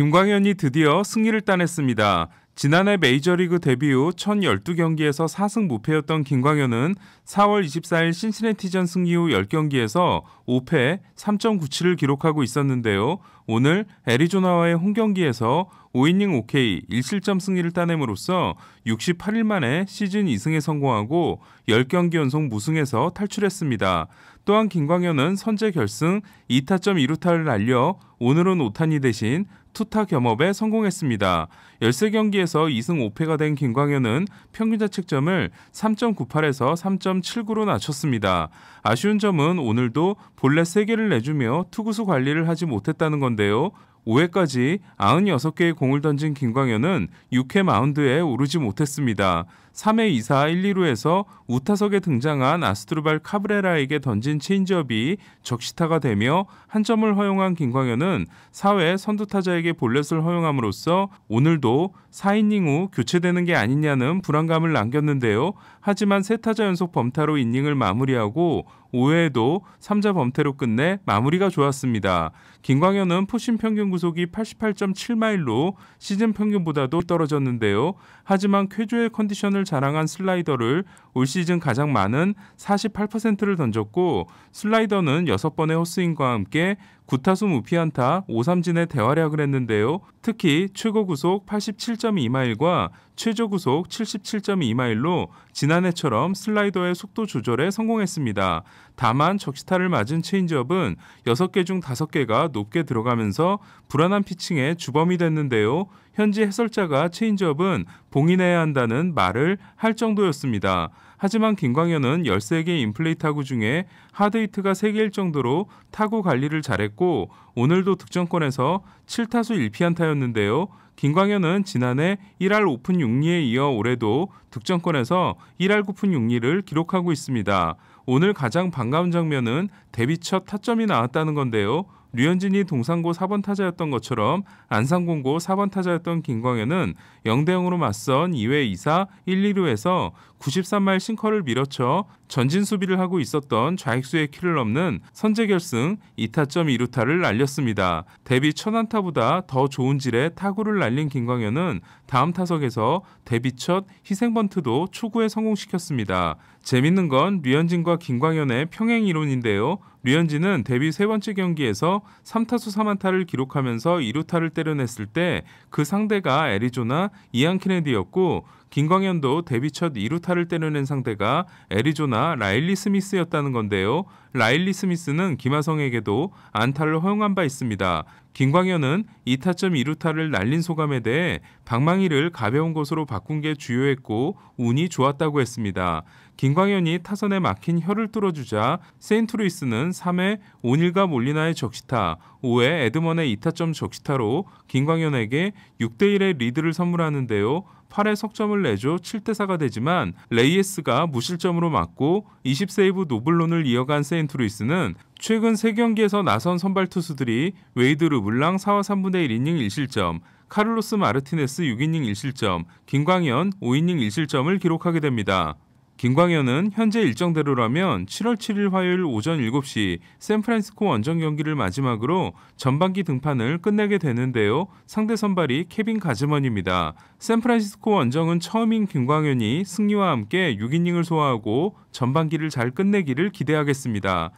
김광현이 드디어 승리를 따냈습니다. 지난해 메이저리그 데뷔 후 1012경기에서 4승 무패였던 김광현은 4월 24일 신시내티전 승리 후 10경기에서 5패 3.97을 기록하고 있었는데요. 오늘 애리조나와의 홈경기에서 5이닝 5K 1실점 승리를 따냄으로써 68일 만에 시즌 2승에 성공하고 10경기 연속 무승에서 탈출했습니다. 또한 김광현은 선제 결승 2타점 2루타를 날려 오늘은 5탄이 대신 투타 겸업에 성공했습니다. 13경기에서 2승 5패가 된 김광현은 평균 자책점을 3.98에서 3.79로 낮췄습니다. 아쉬운 점은 오늘도 본래 3개를 내주며 투구수 관리를 하지 못했다는 건데요. 5회까지 96개의 공을 던진 김광현은 6회 마운드에 오르지 못했습니다. 3회 2사 1, 2루에서 우타석에 등장한 아스트로발 카브레라에게 던진 체인지업이 적시타가 되며 한 점을 허용한 김광현은 4회 선두타자에게 볼넷을 허용함으로써 오늘도 4이닝 후 교체되는 게 아니냐는 불안감을 남겼는데요. 하지만 3타자 연속 범타로 이닝을 마무리하고 5회에도 3자 범태로 끝내 마무리가 좋았습니다. 김광현은 푸신 평균 구속이 88.7마일로 시즌 평균보다도 떨어졌는데요. 하지만 쾌조의 컨디션을 자랑한 슬라이더를 올 시즌 가장 많은 48%를 던졌고 슬라이더는 6번의 호스윙과 함께 구타수 무피안타 오삼진의 대활약을 했는데요. 특히 최고 구속 87.2마일과 최저 구속 77.2마일로 지난해처럼 슬라이더의 속도 조절에 성공했습니다. 다만 적시타를 맞은 체인지업은 6개 중 5개가 높게 들어가면서 불안한 피칭의 주범이 됐는데요. 현지 해설자가 체인지업은 봉인해야 한다는 말을 할 정도였습니다. 하지만 김광현은 13개 인플레이 타구 중에 하드히트가 3개일 정도로 타구 관리를 잘했고 오늘도 득점권에서 7타수 1피안타였는데요. 김광현은 지난해 1할 오픈 6리에 이어 올해도 득점권에서 1할 9푼 6리를 기록하고 있습니다. 오늘 가장 반가운 장면은 데뷔 첫 타점이 나왔다는 건데요. 류현진이 동상고 4번 타자였던 것처럼 안산공고 4번 타자였던 김광현은 0대 0으로 맞선 2회 2사 1, 2루에서 9 3마일 싱커를 밀어쳐 전진 수비를 하고 있었던 좌익수의 키를 넘는 선제결승 2타점 2루타를 날렸습니다. 데뷔 첫 안타보다 더 좋은 질의 타구를 날린 김광현은 다음 타석에서 데뷔 첫 희생번트도 초구에 성공시켰습니다. 재밌는 건 류현진과 김광현의 평행 이론인데요. 류현진은 데뷔 세 번째 경기에서 3타수 3안타를 기록하면서 2루타를 때려냈을 때 그 상대가 애리조나 이안 케네디였고 김광현도 데뷔 첫 2루타를 때려낸 상대가 애리조나 라일리 스미스였다는 건데요. 라일리 스미스는 김하성에게도 안타를 허용한 바 있습니다. 김광현은 2타점 2루타를 날린 소감에 대해 방망이를 가벼운 것으로 바꾼 게 주요했고 운이 좋았다고 했습니다. 김광현이 타선에 막힌 혀를 뚫어주자 세인트루이스는 3회 오닐과 몰리나의 적시타, 5회 에드먼의 2타점 적시타로 김광현에게 6대1의 리드를 선물하는데요. 8회 석점을 내줘 7대 4가 되지만 레이에스가 무실점으로 맞고 20세이브 노블론을 이어간 세인트루이스는 최근 3경기에서 나선 선발 투수들이 웨이드 르블랑 4와 3분의 1이닝 1실점, 카를로스 마르티네스 6이닝 1실점, 김광현 5이닝 1실점을 기록하게 됩니다. 김광현은 현재 일정대로라면 7월 7일 화요일 오전 7시 샌프란시스코 원정 경기를 마지막으로 전반기 등판을 끝내게 되는데요. 상대 선발이 케빈 가즈먼입니다. 샌프란시스코 원정은 처음인 김광현이 승리와 함께 6이닝을 소화하고 전반기를 잘 끝내기를 기대하겠습니다.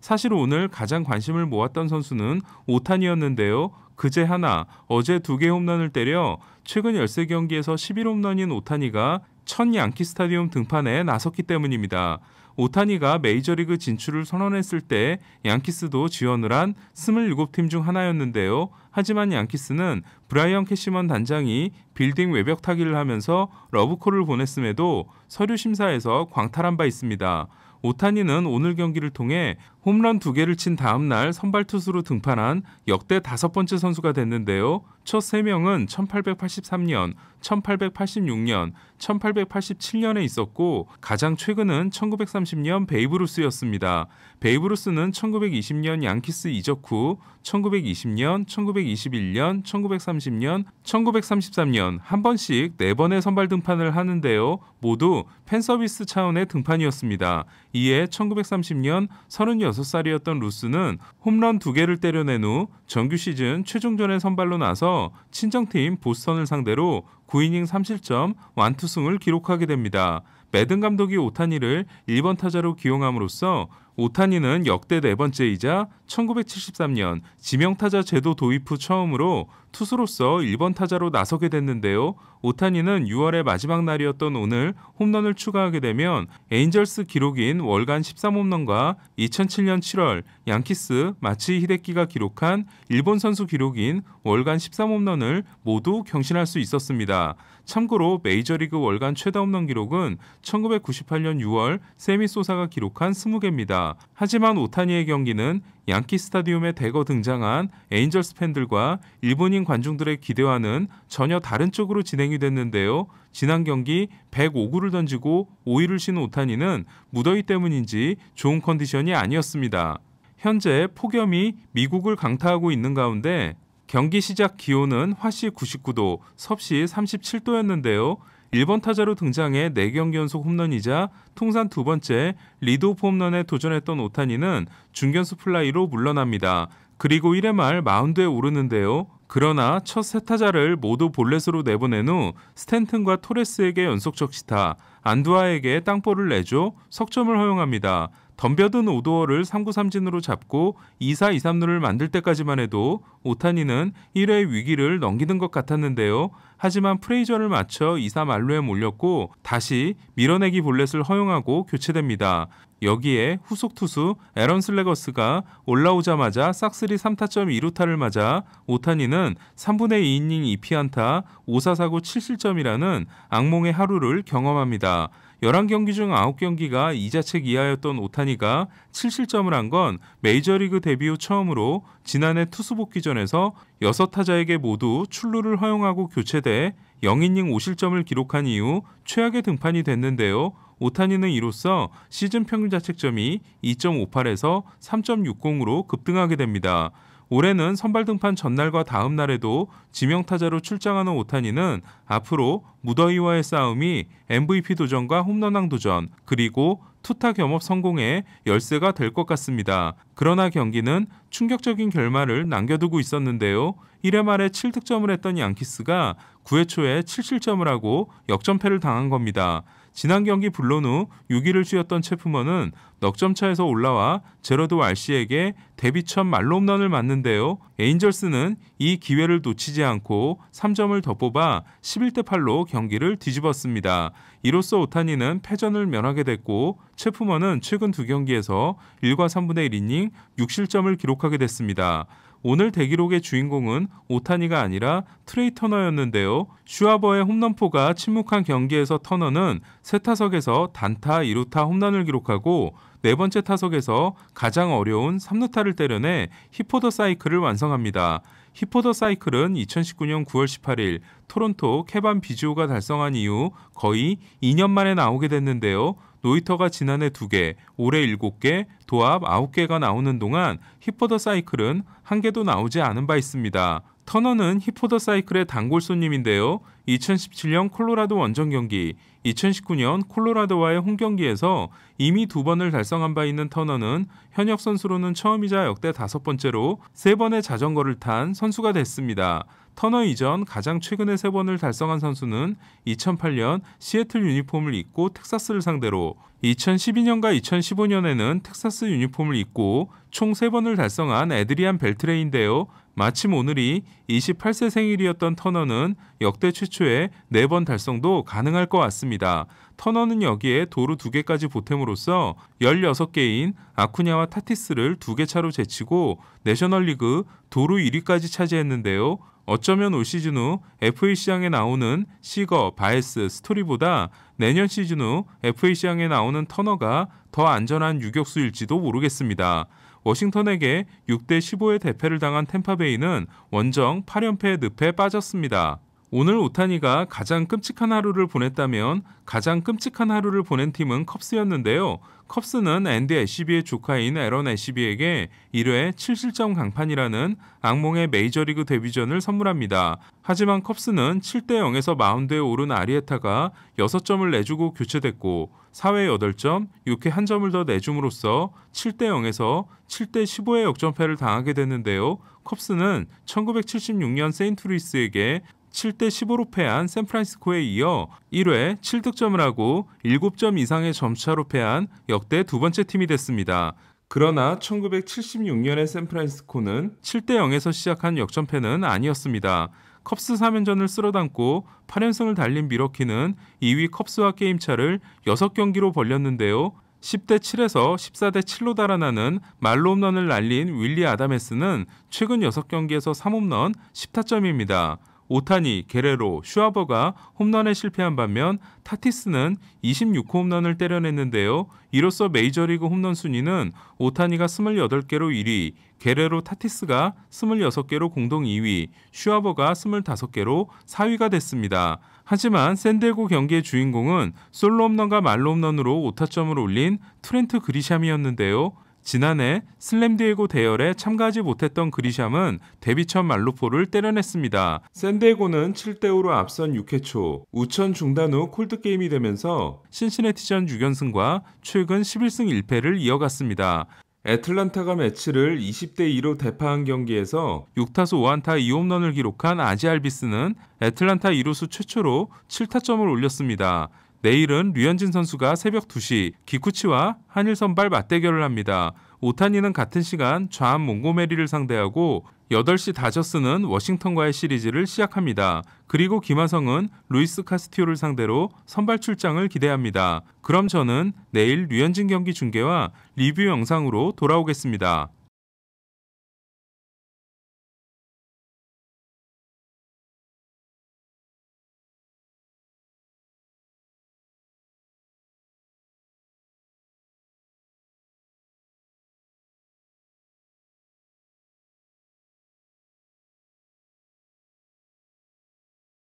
사실 오늘 가장 관심을 모았던 선수는 오탄이었는데요. 그제 하나, 어제 두 개 홈런을 때려 최근 13경기에서 11홈런인 오타니가 첫 양키 스타디움 등판에 나섰기 때문입니다. 오타니가 메이저리그 진출을 선언했을 때 양키스도 지원을 한 27팀 중 하나였는데요. 하지만 양키스는 브라이언 캐시먼 단장이 빌딩 외벽 타기를 하면서 러브콜을 보냈음에도 서류 심사에서 광탈한 바 있습니다. 오타니는 오늘 경기를 통해 홈런 두 개를 친 다음 날 선발 투수로 등판한 역대 다섯 번째 선수가 됐는데요. 첫 세 명은 1883년, 1886년, 1887년에 있었고 가장 최근은 1930년 베이브루스였습니다. 베이브루스는 1920년 양키스 이적 후 1920년, 1921년, 1930년, 1933년 한 번씩 네 번의 선발 등판을 하는데요. 모두 팬 서비스 차원의 등판이었습니다. 이에 1930년 36 26살이었던 루스는 홈런 2개를 때려낸 후 정규 시즌 최종전에 선발로 나서 친정팀 보스턴을 상대로 9이닝 3실점 완투승을 기록하게 됩니다. 매든 감독이 오타니를 1번 타자로 기용함으로써 오타니는 역대 네 번째이자 1973년 지명타자 제도 도입 후 처음으로 투수로서 1번 타자로 나서게 됐는데요. 오타니는 6월의 마지막 날이었던 오늘 홈런을 추가하게 되면 에인절스 기록인 월간 13홈런과 2007년 7월 양키스 마치 히데키가 기록한 일본 선수 기록인 월간 13홈런을 모두 경신할 수 있었습니다. 참고로 메이저리그 월간 최다 홈런 기록은 1998년 6월 세미 소사가 기록한 20개입니다. 하지만 오타니의 경기는 양키 스타디움에 대거 등장한 에인절스 팬들과 일본인 관중들의 기대와는 전혀 다른 쪽으로 진행이 됐는데요. 지난 경기 105구를 던지고 5위를 신 오타니는 무더위 때문인지 좋은 컨디션이 아니었습니다. 현재 폭염이 미국을 강타하고 있는 가운데 경기 시작 기온은 화씨 99도, 섭씨 37도였는데요. 1번 타자로 등장해 4경기 연속 홈런이자 통산 두 번째 리드오프 홈런에 도전했던 오타니는 중견수 플라이로 물러납니다. 그리고 1회 말 마운드에 오르는데요. 그러나 첫 세 타자를 모두 볼넷으로 내보낸 후 스탠튼과 토레스에게 연속 적시타, 안두아에게 땅볼을 내줘 석점을 허용합니다. 덤벼든 오도어를 3 9 3진으로 잡고 2-4-2-3루를 만들 때까지만 해도 오타니는 1회의 위기를 넘기는 것 같았는데요. 하지만 프레이저를 맞춰 2 3만루에 몰렸고 다시 밀어내기 볼넷을 허용하고 교체됩니다. 여기에 후속 투수 에런 슬래거스가 올라오자마자 싹쓸이 3타점 2루타를 맞아 오타니는 3분의 2이닝 2피안타 5-4-4-9 7실점이라는 악몽의 하루를 경험합니다. 11경기 중 9경기가 이자책 이하였던 오타니가 7실점을 한 건 메이저리그 데뷔 후 처음으로 지난해 투수 복귀전에서 6타자에게 모두 출루를 허용하고 교체돼 0이닝 5실점을 기록한 이후 최악의 등판이 됐는데요. 오타니는 이로써 시즌 평균 자책점이 2.58에서 3.60으로 급등하게 됩니다. 올해는 선발 등판 전날과 다음 날에도 지명 타자로 출장하는 오타니는 앞으로 무더위와의 싸움이 MVP 도전과 홈런왕 도전 그리고 투타 겸업 성공에 열쇠가 될 것 같습니다. 그러나 경기는 충격적인 결말을 남겨두고 있었는데요. 1회 말에 7득점을 했던 양키스가 9회 초에 7실점을 하고 역전패를 당한 겁니다. 지난 경기 불론 후 6위를 쥐었던 체프먼은 넉점 차에서 올라와 제러드 왈시에게 데뷔 첫 말로 홈런을 맞는데요. 에인절스는 이 기회를 놓치지 않고 3점을 더 뽑아 11대 8로 경기를 뒤집었습니다. 이로써 오타니는 패전을 면하게 됐고 체프먼은 최근 두 경기에서 1과 3분의 1이닝 6실점을 기록하게 됐습니다. 오늘 대기록의 주인공은 오타니가 아니라 트레이 터너였는데요. 슈아버의 홈런포가 침묵한 경기에서 터너는 세 타석에서 단타, 2루타 홈런을 기록하고 네 번째 타석에서 가장 어려운 3루타를 때려내 히포더 사이클을 완성합니다. 히포더 사이클은 2019년 9월 18일 토론토 케반 비지오가 달성한 이후 거의 2년 만에 나오게 됐는데요. 노이터가 지난해 2개, 올해 7개, 도합 9개가 나오는 동안 히포더 사이클은 한 개도 나오지 않은 바 있습니다. 터너는 히포더사이클의 단골 손님인데요. 2017년 콜로라도 원정 경기, 2019년 콜로라도와의 홈 경기에서 이미 두 번을 달성한 바 있는 터너는 현역 선수로는 처음이자 역대 다섯 번째로 세 번의 자전거를 탄 선수가 됐습니다. 터너 이전 가장 최근에세 번을 달성한 선수는 2008년 시애틀 유니폼을 입고 텍사스를 상대로 2012년과 2015년에는 텍사스 유니폼을 입고 총 세번을 달성한 에드리안 벨트레인데요. 마침 오늘이 28세 생일이었던 터너는 역대 최초의 4번 달성도 가능할 것 같습니다. 터너는 여기에 도루 2개까지 보탬으로써 16개인 아쿠냐와 타티스를 2개 차로 제치고 내셔널리그 도루 1위까지 차지했는데요. 어쩌면 올 시즌 후 FA 시장에 나오는 시거, 바에스, 스토리보다 내년 시즌 후 FA 시장에 나오는 터너가 더 안전한 유격수일지도 모르겠습니다. 워싱턴에게 6대 15의 대패를 당한 템파베이는 원정 8연패 늪에 빠졌습니다. 오늘 오타니가 가장 끔찍한 하루를 보냈다면 가장 끔찍한 하루를 보낸 팀은 컵스였는데요. 컵스는 앤디 애시비의 조카인 에런 애시비에게 1회 7실점 강판이라는 악몽의 메이저리그 데뷔전을 선물합니다. 하지만 컵스는 7대 0에서 마운드에 오른 아리에타가 6점을 내주고 교체됐고 4회 8점, 6회 1점을 더 내줌으로써 7대 0에서 7대 15의 역전패를 당하게 됐는데요. 컵스는 1976년 세인트루이스에게 7대 15로 패한 샌프란시스코에 이어 1회 7득점을 하고 7점 이상의 점차로 패한 역대 두 번째 팀이 됐습니다. 그러나 1976년의 샌프란시스코는 7대 0에서 시작한 역전패는 아니었습니다. 컵스 3연전을 쓸어담고 8연승을 달린 미러키는 2위 컵스와 게임차를 6경기로 벌렸는데요. 10대 7에서 14대 7로 달아나는 말로 홈런을 날린 윌리 아다메스는 최근 6경기에서 3홈런 10타점입니다. 오타니, 게레로, 슈아버가 홈런에 실패한 반면 타티스는 26호 홈런을 때려냈는데요. 이로써 메이저리그 홈런 순위는 오타니가 28개로 1위, 게레로 타티스가 26개로 공동 2위, 슈아버가 25개로 4위가 됐습니다. 하지만 샌디에고 경기의 주인공은 솔로 홈런과 말로 홈런으로 오타점을 올린 트렌트 그리샴이었는데요. 지난해 슬램디에고 대열에 참가하지 못했던 그리샴은 데뷔 첫 말루포를 때려냈습니다. 샌디에고는 7대5로 앞선 6회 초 우천 중단 후 콜드게임이 되면서 신시네티전 6연승과 최근 11승 1패를 이어갔습니다. 애틀란타가 매치를 20대2로 대파한 경기에서 6타수 5안타 2홈런을 기록한 아지알비스는 애틀란타 2루수 최초로 7타점을 올렸습니다. 내일은 류현진 선수가 새벽 2시 기쿠치와 한일 선발 맞대결을 합니다. 오타니는 같은 시간 좌암 몽고메리를 상대하고 8시 다저스는 워싱턴과의 시리즈를 시작합니다. 그리고 김하성은 루이스 카스티오를 상대로 선발 출장을 기대합니다. 그럼 저는 내일 류현진 경기 중계와 리뷰 영상으로 돌아오겠습니다.